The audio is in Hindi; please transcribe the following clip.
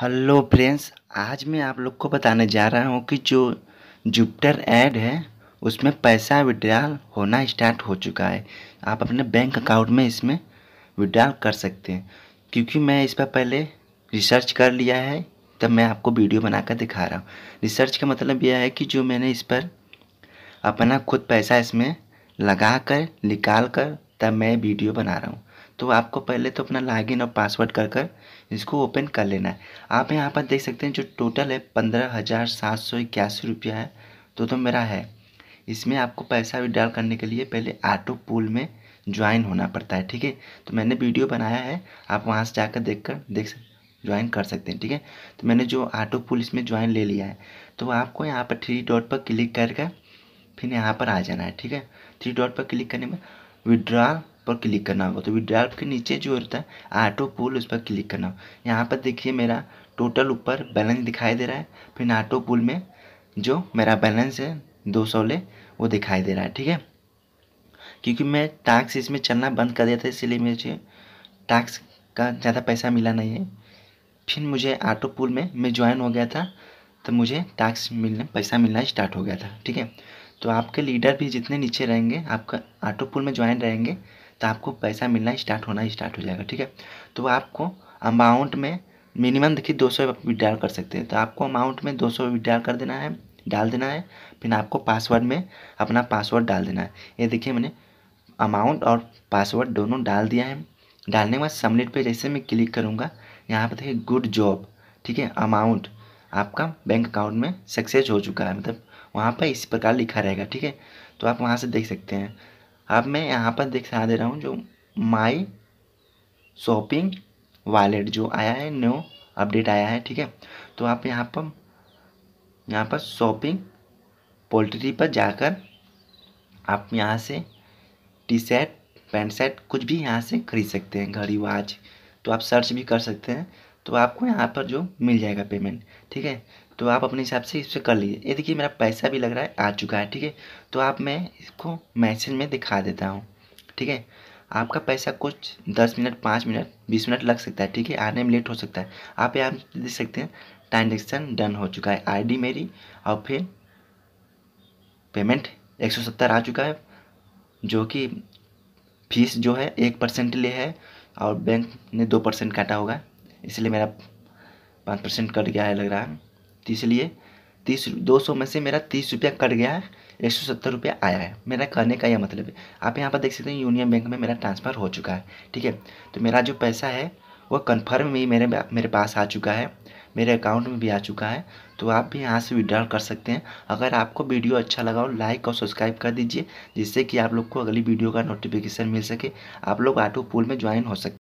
हेलो फ्रेंड्स आज मैं आप लोग को बताने जा रहा हूँ कि जो जुपिटर ऐड है उसमें पैसा विड्रॉल होना स्टार्ट हो चुका है आप अपने बैंक अकाउंट में इसमें विड्रॉल कर सकते हैं क्योंकि मैं इस पर पहले रिसर्च कर लिया है तब मैं आपको वीडियो बनाकर दिखा रहा हूँ रिसर्च का मतलब यह है कि जो मैंने इस पर अपना खुद पैसा इसमें लगा कर निकाल कर तब मैं वीडियो बना रहा हूँ तो आपको पहले तो अपना लॉगिन और पासवर्ड कर कर इसको ओपन कर लेना है आप यहाँ पर देख सकते हैं जो टोटल है पंद्रह हज़ार सात सौ इक्यासी रुपया है तो तो मेरा है इसमें आपको पैसा विड्रॉल करने के लिए पहले ऑटो पूल में ज्वाइन होना पड़ता है ठीक है तो मैंने वीडियो बनाया है आप वहाँ से जाकर देख कर देख सकते ज्वाइन कर सकते हैं ठीक है तो मैंने जो ऑटो पूल इसमें ज्वाइन ले लिया है तो आपको यहाँ पर थ्री डॉट पर क्लिक करके फिर यहाँ पर आ जाना है ठीक है थ्री डॉट पर क्लिक करने में विड्रॉल पर क्लिक करना होगा तो विड्रॉल के नीचे जो होता है ऑटो पुल उस पर क्लिक करना होगा यहाँ पर देखिए मेरा टोटल ऊपर बैलेंस दिखाई दे रहा है फिर ऑटो पुल में जो मेरा बैलेंस है दो सौ ले वो दिखाई दे रहा है ठीक है क्योंकि मैं टैक्स इसमें चलना बंद कर दिया था इसलिए मुझे टैक्स का ज़्यादा पैसा मिला नहीं है फिर मुझे ऑटो पुल में मैं ज्वाइन हो गया था तो मुझे टैक्स मिलना पैसा मिलना स्टार्ट हो गया था ठीक है तो आपके लीडर भी जितने नीचे रहेंगे आपका ऑटो पुल में ज्वाइन रहेंगे तो आपको पैसा मिलना स्टार्ट होना स्टार्ट हो जाएगा ठीक है तो आपको अमाउंट में मिनिमम देखिए दो सौ विड्रॉल कर सकते हैं तो आपको अमाउंट में दो सौ विड्रॉल कर देना है डाल देना है फिर आपको पासवर्ड में अपना पासवर्ड डाल देना है ये देखिए मैंने अमाउंट और पासवर्ड दोनों डाल दिया है डालने के बाद सबमिट पर जैसे मैं क्लिक करूँगा यहाँ पर देखिए गुड जॉब ठीक है अमाउंट आपका बैंक अकाउंट में सक्सेस हो चुका है मतलब वहाँ पर इस प्रकार लिखा रहेगा ठीक है तो आप वहाँ से देख सकते हैं अब मैं यहाँ पर दिखा दे रहा हूँ जो माई शॉपिंग वॉलेट जो आया है न्यू अपडेट आया है ठीक है तो आप यहाँ पर यहाँ पर शॉपिंग पोल्ट्री पर जाकर आप यहाँ से टी शर्ट पैंट शर्ट कुछ भी यहाँ से खरीद सकते हैं घड़ी वाच तो आप सर्च भी कर सकते हैं तो आपको यहाँ पर जो मिल जाएगा पेमेंट ठीक है तो आप अपने हिसाब से इससे कर लीजिए ये देखिए मेरा पैसा भी लग रहा है आ चुका है ठीक है तो आप मैं इसको मैसेज में दिखा देता हूँ ठीक है आपका पैसा कुछ दस मिनट पाँच मिनट बीस मिनट लग सकता है ठीक है आने में लेट हो सकता है आप यहाँ देख सकते हैं ट्रांजेक्शन डन हो चुका है आईडी मेरी और फिर पेमेंट एक सौ सत्तर आ चुका है जो कि फीस जो है एक परसेंट ले है और बैंक ने दो परसेंट काटा होगा इसलिए मेरा पाँच परसेंट कट गया है लग रहा है तो इसलिए तीस दो सौ में से मेरा तीस रुपया कट गया है एक सौ सत्तर रुपया आया है मेरा कहने का यह मतलब है आप यहाँ पर देख सकते हैं यूनियन बैंक में मेरा ट्रांसफ़र हो चुका है ठीक है तो मेरा जो पैसा है वह कन्फर्म ही मेरे मेरे पास आ चुका है मेरे अकाउंट में भी आ चुका है तो आप भी यहाँ से विड्रॉल कर सकते हैं अगर आपको वीडियो अच्छा लगा हो लाइक और सब्सक्राइब कर दीजिए जिससे कि आप लोग को अगली वीडियो का नोटिफिकेशन मिल सके आप लोग ऑटो पूल में ज्वाइन हो सकते